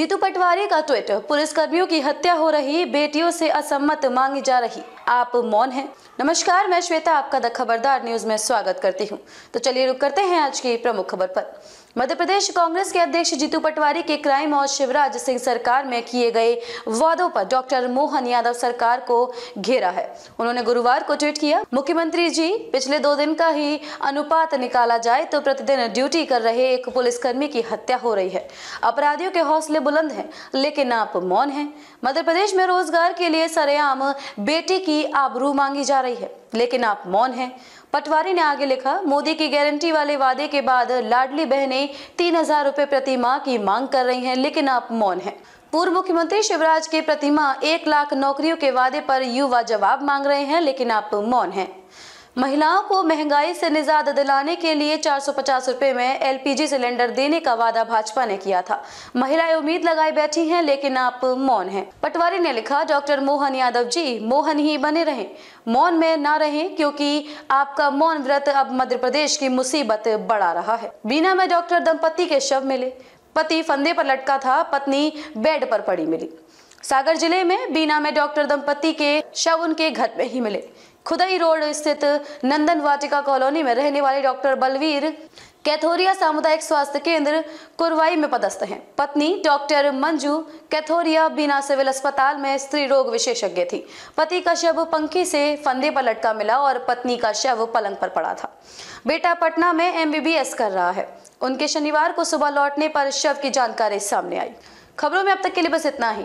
जीतू पटवारी का ट्वीट पुलिसकर्मियों की हत्या हो रही बेटियों से असम्मत मांगी जा रही आप मौन हैं नमस्कार मैं श्वेता आपका द खबरदार न्यूज में स्वागत करती हूं तो चलिए रुक करते हैं आज की प्रमुख खबर पर मध्य प्रदेश कांग्रेस के अध्यक्ष जीतू पटवारी के क्राइम और शिवराज सिंह सरकार में किए गए वादों पर डॉक्टर मोहन यादव सरकार को घेरा है उन्होंने गुरुवार को ट्वीट किया मुख्यमंत्री जी पिछले दो दिन का ही अनुपात निकाला जाए तो प्रतिदिन ड्यूटी कर रहे एक पुलिसकर्मी की हत्या हो रही है अपराधियों के हौसले बुलंद हैं लेकिन आप मौन हैं मध्य प्रदेश में रोजगार के लिए सरेआम बेटी की की आबरू मांगी जा रही है लेकिन आप मौन हैं पटवारी ने आगे लिखा मोदी की गारंटी वाले वादे के बाद लाडली बहनें तीन हजार रूपए प्रति माह की मांग कर रही हैं लेकिन आप मौन हैं पूर्व मुख्यमंत्री शिवराज के प्रतिमा एक लाख नौकरियों के वादे पर युवा जवाब मांग रहे हैं लेकिन आप मौन हैं महिलाओं को महंगाई से निजात दिलाने के लिए 450 रुपए में एलपीजी सिलेंडर देने का वादा भाजपा ने किया था महिलाएं उम्मीद लगाई बैठी हैं लेकिन आप मौन हैं पटवारी ने लिखा डॉक्टर मोहन यादव जी मोहन ही बने रहें मौन में ना रहें क्योंकि आपका मौन व्रत अब मध्य प्रदेश की मुसीबत बढ़ा रहा है बीना में डॉक्टर दंपति के शव मिले पति फंदे पर लटका था पत्नी बेड पर पड़ी मिली सागर जिले में बीना में डॉक्टर दंपति के शव उनके घर में ही मिले खुदई रोड स्थित नंदन वाटिका कॉलोनी में रहने वाले डॉक्टर बलवीर कैथोरिया सामुदायिक स्वास्थ्य केंद्र कुरवाई में पदस्थ हैं पत्नी डॉक्टर मंजू कैथोरिया बिना सिविल अस्पताल में स्त्री रोग विशेषज्ञ थी पति का शव पंखी से फंदे पर लटका मिला और पत्नी का शव पलंग पर पड़ा था बेटा पटना में एमबीबीएस कर रहा है उनके शनिवार को सुबह लौटने पर शव की जानकारी सामने आई खबरों में अब तक के लिए बस इतना ही